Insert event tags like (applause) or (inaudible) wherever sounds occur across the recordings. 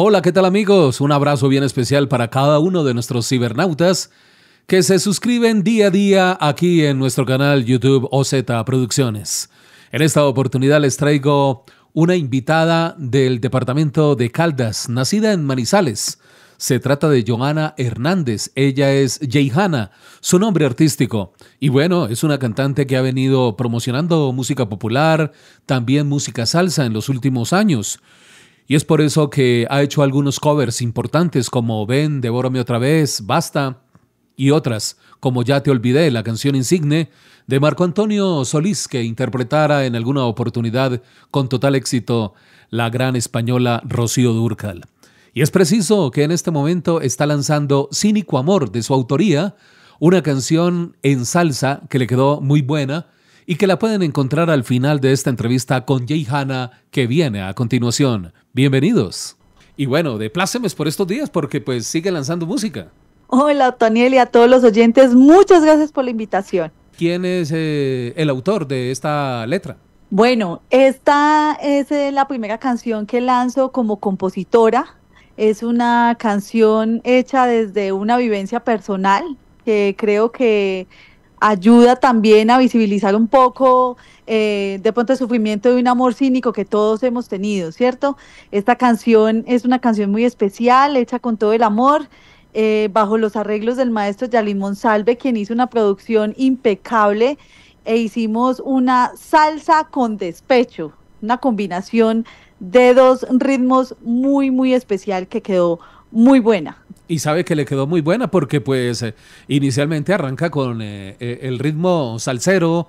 Hola, ¿qué tal amigos? Un abrazo bien especial para cada uno de nuestros cibernautas que se suscriben día a día aquí en nuestro canal YouTube OZ Producciones. En esta oportunidad les traigo una invitada del departamento de Caldas, nacida en Manizales. Se trata de Johanna Hernández, ella es Jayhanna, su nombre artístico. Y bueno, es una cantante que ha venido promocionando música popular, también música salsa en los últimos años. Y es por eso que ha hecho algunos covers importantes como Ven, devórame otra vez, Basta, y otras, como Ya te olvidé, la canción insigne de Marco Antonio Solís, que interpretara en alguna oportunidad con total éxito la gran española Rocío Durcal. Y es preciso que en este momento está lanzando Cínico Amor de su autoría, una canción en salsa que le quedó muy buena y que la pueden encontrar al final de esta entrevista con Jay Hanna que viene a continuación. Bienvenidos. Y bueno, plácemes por estos días porque pues sigue lanzando música. Hola, Toniel y a todos los oyentes, muchas gracias por la invitación. ¿Quién es eh, el autor de esta letra? Bueno, esta es eh, la primera canción que lanzo como compositora. Es una canción hecha desde una vivencia personal que creo que ayuda también a visibilizar un poco eh, de pronto el sufrimiento de un amor cínico que todos hemos tenido, ¿cierto? Esta canción es una canción muy especial, hecha con todo el amor eh, bajo los arreglos del maestro Yalín Monsalve, quien hizo una producción impecable e hicimos una salsa con despecho, una combinación de dos ritmos muy, muy especial que quedó muy buena. Y sabe que le quedó muy buena porque pues eh, inicialmente arranca con eh, el ritmo salsero,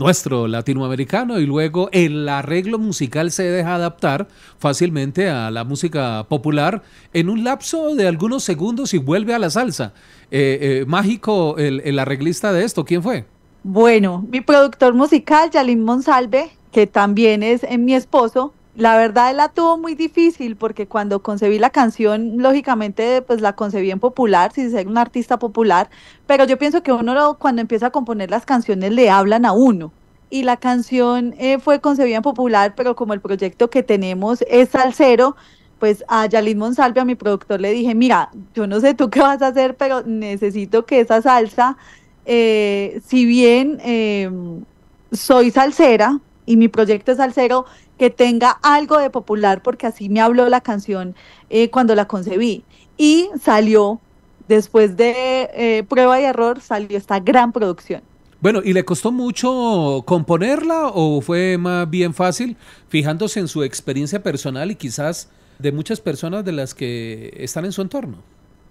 nuestro latinoamericano y luego el arreglo musical se deja adaptar fácilmente a la música popular en un lapso de algunos segundos y vuelve a la salsa. Eh, eh, mágico el, arreglista de esto, ¿quién fue? Bueno, mi productor musical, Yalín Monsalve, que también es eh, mi esposo, la verdad la tuvo muy difícil porque cuando concebí la canción, lógicamente pues la concebí en popular, sin ser un artista popular, pero yo pienso que uno cuando empieza a componer las canciones le hablan a uno. Y la canción eh, fue concebida en popular, pero como el proyecto que tenemos es cero pues a Yalit Monsalve, a mi productor, le dije, mira, yo no sé tú qué vas a hacer, pero necesito que esa salsa, eh, si bien em, soy salsera y mi proyecto es salsero, que tenga algo de popular, porque así me habló la canción eh, cuando la concebí. Y salió, después de eh, prueba y error, salió esta gran producción. Bueno, ¿y le costó mucho componerla o fue más bien fácil fijándose en su experiencia personal y quizás de muchas personas de las que están en su entorno?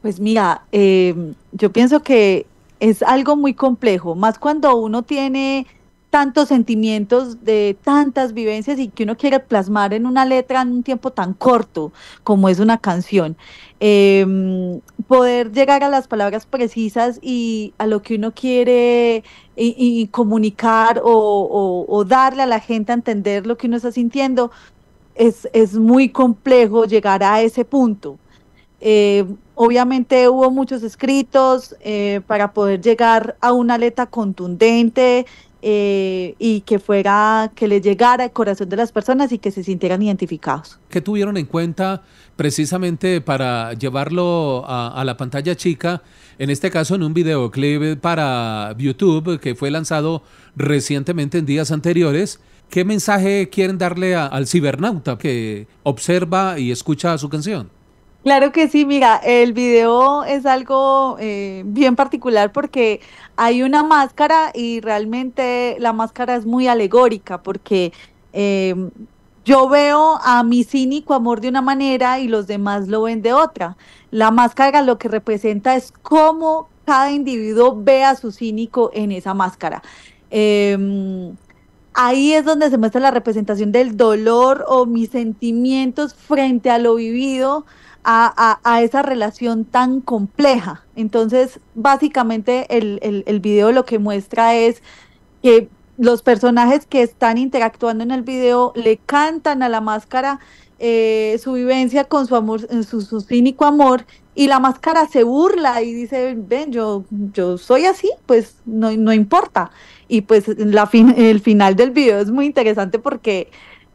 Pues mira, eh, yo pienso que es algo muy complejo, más cuando uno tiene tantos sentimientos, de tantas vivencias y que uno quiere plasmar en una letra en un tiempo tan corto como es una canción. Em, poder llegar a las palabras precisas y a lo que uno quiere y, comunicar o, darle a la gente a entender lo que uno está sintiendo, es, muy complejo llegar a ese punto. Em, obviamente hubo muchos escritos eh, para poder llegar a una letra contundente eh, y que fuera, que le llegara al corazón de las personas y que se sintieran identificados. ¿Qué tuvieron en cuenta precisamente para llevarlo a, la pantalla chica? En este caso, en un videoclip para YouTube que fue lanzado recientemente en días anteriores. ¿Qué mensaje quieren darle al cibernauta que observa y escucha su canción? Claro que sí, mira, el video es algo eh, bien particular porque hay una máscara y realmente la máscara es muy alegórica porque eh, yo veo a mi cínico amor de una manera y los demás lo ven de otra. La máscara lo que representa es cómo cada individuo ve a su cínico en esa máscara. Em, ahí es donde se muestra la representación del dolor o mis sentimientos frente a lo vivido a, esa relación tan compleja. Entonces, básicamente el, video lo que muestra es que los personajes que están interactuando en el video le cantan a la máscara eh, su vivencia con su amor, su, su, cínico amor, y la máscara se burla y dice, ven, yo, soy así, pues no, no importa. Y pues la el final del video es muy interesante porque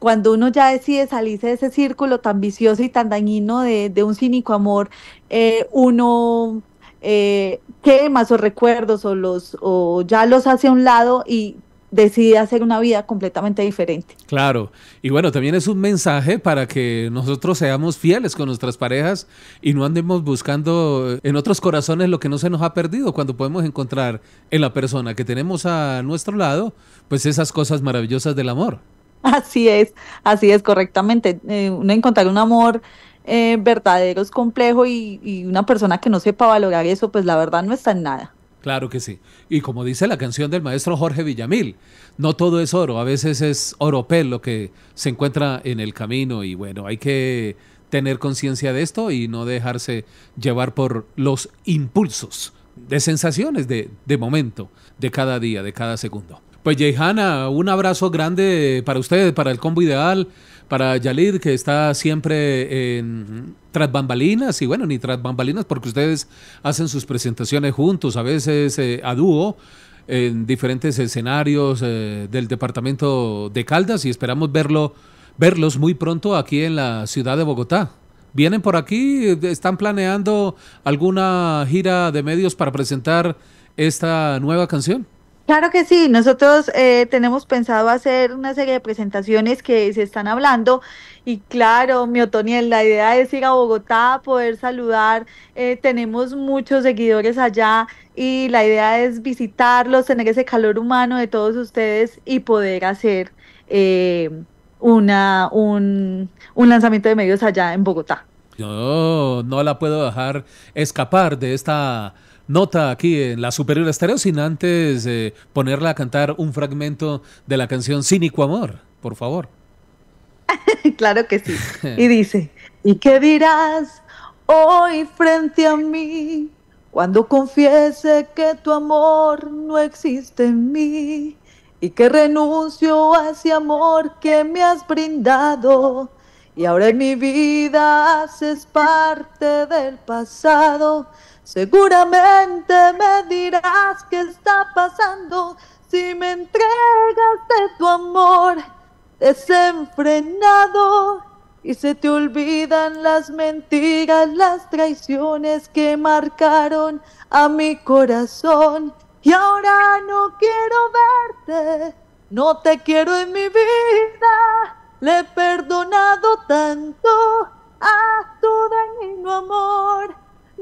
cuando uno ya decide salirse de ese círculo tan vicioso y tan dañino de, un cínico amor, eh, uno eh, quema sus recuerdos o, los, o ya los hace a un lado y decide hacer una vida completamente diferente. Claro, y bueno, también es un mensaje para que nosotros seamos fieles con nuestras parejas y no andemos buscando en otros corazones lo que no se nos ha perdido cuando podemos encontrar en la persona que tenemos a nuestro lado, pues esas cosas maravillosas del amor. Así es, así es correctamente. Eh, uno encontrar un amor eh, verdadero es complejo y, una persona que no sepa valorar eso, pues la verdad no está en nada. Claro que sí. Y como dice la canción del maestro Jorge Villamil, no todo es oro, a veces es oropel lo que se encuentra en el camino y bueno, hay que tener conciencia de esto y no dejarse llevar por los impulsos de sensaciones de, de momento, de cada día, de cada segundo. Pues Jeihana, un abrazo grande para ustedes, para el combo ideal, para Yalid, que está siempre en, tras bambalinas, y bueno, ni tras bambalinas, porque ustedes hacen sus presentaciones juntos, a veces eh, a dúo en diferentes escenarios eh, del departamento de Caldas y esperamos verlo, verlos muy pronto aquí en la ciudad de Bogotá. ¿Vienen por aquí? ¿Están planeando alguna gira de medios para presentar esta nueva canción? Claro que sí, nosotros eh, tenemos pensado hacer una serie de presentaciones que se están hablando y claro, mi Otoniel, la idea es ir a Bogotá, poder saludar, eh, tenemos muchos seguidores allá y la idea es visitarlos, tener ese calor humano de todos ustedes y poder hacer eh, una, un, un lanzamiento de medios allá en Bogotá. Yo no la puedo dejar escapar de esta nota aquí en la Superior Estéreo sin antes eh, ponerla a cantar un fragmento de la canción Cínico Amor, por favor. (laughs) claro que sí. (laughs) Y dice, ¿y qué dirás hoy frente a mí cuando confiese que tu amor no existe en mí? Y que renuncio a ese amor que me has brindado y ahora en mi vida haces parte del pasado. Seguramente me dirás qué está pasando si me entregas de tu amor desenfrenado. Y se te olvidan las mentiras, las traiciones que marcaron a mi corazón. Y ahora no quiero verte, no te quiero en mi vida le he perdonado tanto a tu dañino amor.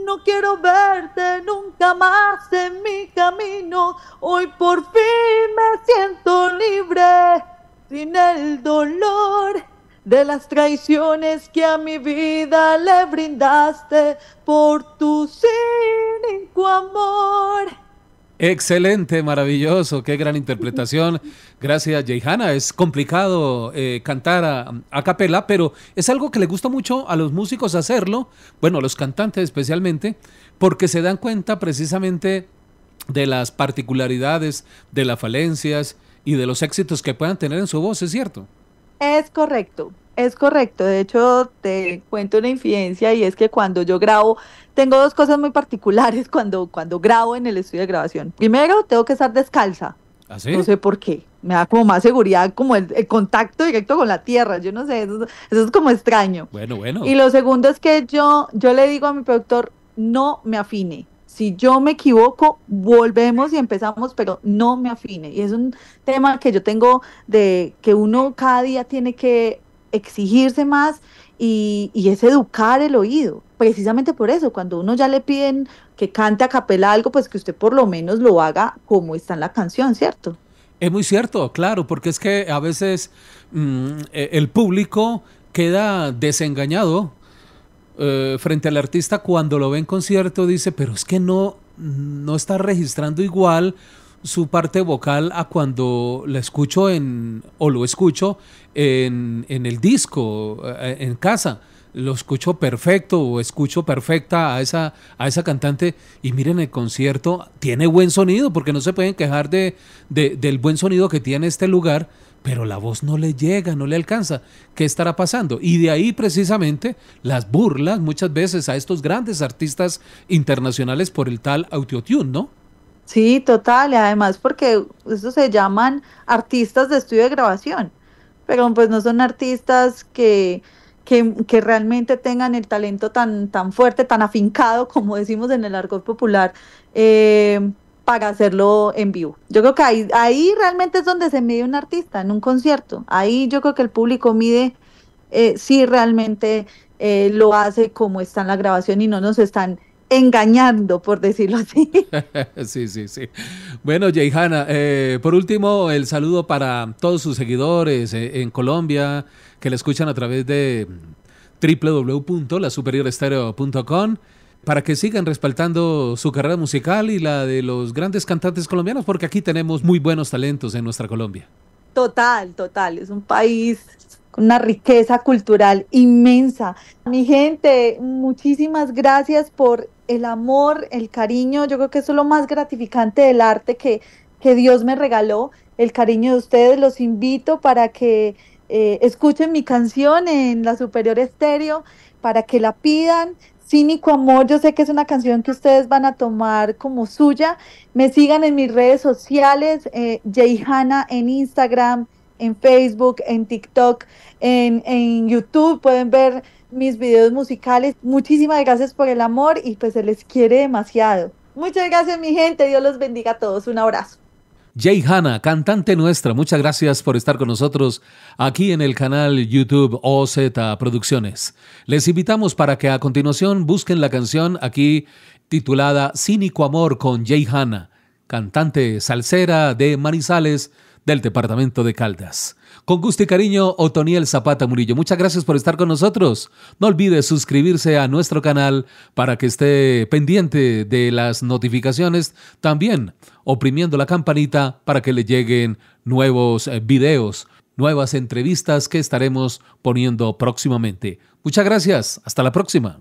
No quiero verte nunca más en mi camino. Hoy por fin me siento libre, sin el dolor de las traiciones que a mi vida le brindaste por tu cínico amor. Excelente, maravilloso, qué gran interpretación. Gracias, Jeihana. Es complicado eh, cantar a, a, capela, pero es algo que le gusta mucho a los músicos hacerlo, bueno, a los cantantes especialmente, porque se dan cuenta precisamente de las particularidades, de las falencias y de los éxitos que puedan tener en su voz, ¿es cierto? Es correcto. Es correcto, de hecho te cuento una infidencia y es que cuando yo grabo, tengo dos cosas muy particulares (laughs) cuando, cuando grabo en el estudio de grabación. Primero, tengo que estar descalza. así ¿Ah, No sé por qué. Me da como más seguridad, como el, contacto directo con la tierra. Yo no sé, eso, eso, es como extraño. Bueno, bueno. Y lo segundo es que yo, yo le digo a mi productor, no me afine. Si yo me equivoco, volvemos y empezamos, pero no me afine. Y es un tema que yo tengo de que uno cada día tiene que exigirse más y, es educar el oído. Precisamente por eso, cuando uno ya le piden que cante a capela algo, pues que usted por lo menos lo haga como está en la canción, ¿cierto? Es muy cierto, claro, porque es que a veces mm, e, el público queda desengañado eh, frente al artista cuando lo ve en concierto, dice, pero es que no, no está registrando igual su parte vocal a cuando la escucho en, o lo escucho en, en el disco, eh, eh, en casa. Lo escucho perfecto o escucho perfecta a esa, a esa cantante. Y miren el concierto, tiene buen sonido, porque no se pueden quejar de, de del buen sonido que tiene este lugar, pero la voz no le llega, no le alcanza. ¿Qué estará pasando? Y de ahí precisamente las burlas muchas veces a estos grandes artistas internacionales por el tal autotune, ¿no? Sí, total, y además porque eso se llaman artistas de estudio de grabación, pero pues no son artistas que, que, realmente tengan el talento tan, tan fuerte, tan afincado, como decimos en el argot popular, eh, para hacerlo en vivo. Yo creo que ahí, ahí realmente es donde se mide un artista, en un concierto. Ahí yo creo que el público mide eh, si realmente eh, lo hace como está en la grabación y no nos están engañando, por decirlo así. (laughs) sí, sí, sí. Bueno, Yeihana, eh, por último, el saludo para todos sus seguidores eh, en Colombia que le escuchan a través de www.lasuperiorestereo.com para que sigan respaldando su carrera musical y la de los grandes cantantes colombianos, porque aquí tenemos muy buenos talentos en nuestra Colombia. Total, total. Es un país con una riqueza cultural inmensa. Mi gente, muchísimas gracias por el amor, el cariño, yo creo que eso es lo más gratificante del arte que, Dios me regaló, el cariño de ustedes, los invito para que eh, escuchen mi canción en la Superior Estéreo, para que la pidan. Cínico Amor, yo sé que es una canción que ustedes van a tomar como suya. Me sigan en mis redes sociales, eh, hanna en Instagram, en Facebook, en TikTok, en YouTube. Pueden ver mis videos musicales. Muchísimas gracias por el amor y pues se les quiere demasiado. Muchas gracias mi gente, Dios los bendiga a todos, un abrazo. Jay Hanna, cantante nuestra, muchas gracias por estar con nosotros aquí en el canal YouTube OZ Producciones. Les invitamos para que a continuación busquen la canción aquí titulada Cínico Amor con Jay Hanna, cantante salsera de Manizales, del departamento de Caldas. Con gusto y cariño, Otoniel Zapata Murillo. Muchas gracias por estar con nosotros. No olvides suscribirse a nuestro canal para que esté pendiente de las notificaciones. También oprimiendo la campanita para que le lleguen nuevos eh, videos, nuevas entrevistas que estaremos poniendo próximamente. Muchas gracias. Hasta la próxima.